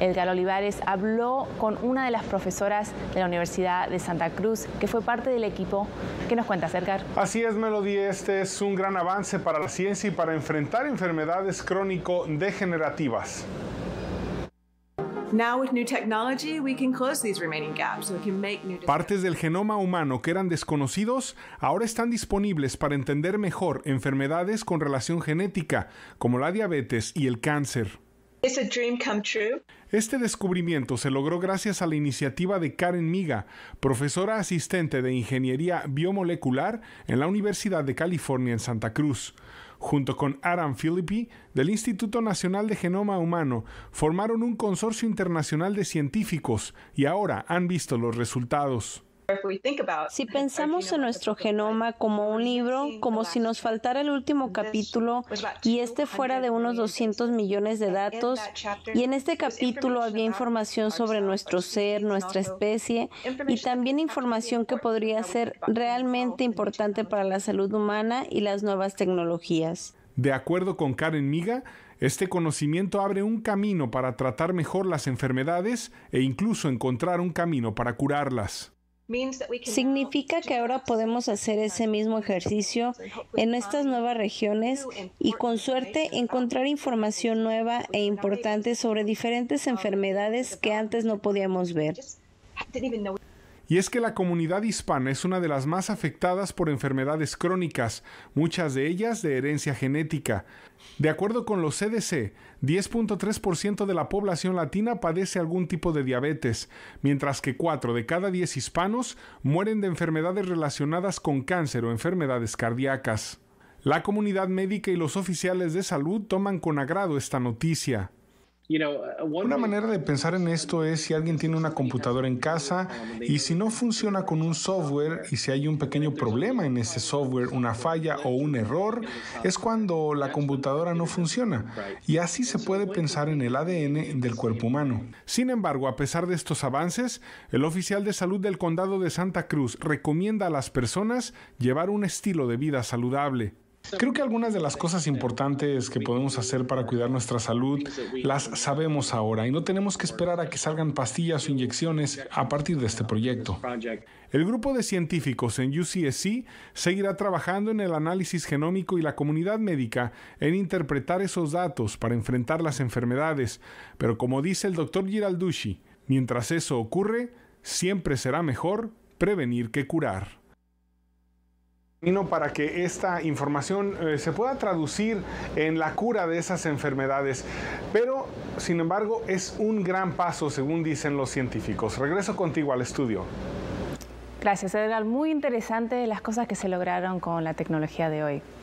Edgar Olivares habló con una de las profesoras de la Universidad de Santa Cruz, que fue parte del equipo. ¿Qué nos cuenta acerca. Así es, Melody. Este es un gran avance para la ciencia y para enfrentar enfermedades crónico-degenerativas. Partes del genoma humano que eran desconocidos ahora están disponibles para entender mejor enfermedades con relación genética, como la diabetes y el cáncer. Este descubrimiento se logró gracias a la iniciativa de Karen Miga, profesora asistente de Ingeniería Biomolecular en la Universidad de California en Santa Cruz. Junto con Adam Philippi, del Instituto Nacional de Genoma Humano, formaron un consorcio internacional de científicos y ahora han visto los resultados. Si pensamos en nuestro genoma como un libro, como si nos faltara el último capítulo y este fuera de unos 200 millones de datos, y en este capítulo había información sobre nuestro ser, nuestra especie, y también información que podría ser realmente importante para la salud humana y las nuevas tecnologías. De acuerdo con Karen Miga, este conocimiento abre un camino para tratar mejor las enfermedades e incluso encontrar un camino para curarlas. Significa que ahora podemos hacer ese mismo ejercicio en estas nuevas regiones y con suerte encontrar información nueva e importante sobre diferentes um, enfermedades que antes no podíamos ver y es que la comunidad hispana es una de las más afectadas por enfermedades crónicas, muchas de ellas de herencia genética. De acuerdo con los CDC, 10.3% de la población latina padece algún tipo de diabetes, mientras que 4 de cada 10 hispanos mueren de enfermedades relacionadas con cáncer o enfermedades cardíacas. La comunidad médica y los oficiales de salud toman con agrado esta noticia. Uh, uh, una manera de pensar en esto es si alguien tiene una computadora en casa y si no funciona con un software y si hay un pequeño problema en ese software, una falla o un error, es cuando la computadora no funciona. Y así se puede pensar en el ADN del cuerpo humano. Sin embargo, a pesar de estos avances, el oficial de salud del condado de Santa Cruz recomienda a las personas llevar un estilo de vida saludable, Creo que algunas de las cosas importantes que podemos hacer para cuidar nuestra salud las sabemos ahora y no tenemos que esperar a que salgan pastillas o inyecciones a partir de este proyecto. El grupo de científicos en UCSC seguirá trabajando en el análisis genómico y la comunidad médica en interpretar esos datos para enfrentar las enfermedades, pero como dice el doctor Giraldushi, mientras eso ocurre, siempre será mejor prevenir que curar para que esta información eh, se pueda traducir en la cura de esas enfermedades. Pero, sin embargo, es un gran paso, según dicen los científicos. Regreso contigo al estudio. Gracias, Edgar. Muy interesante las cosas que se lograron con la tecnología de hoy.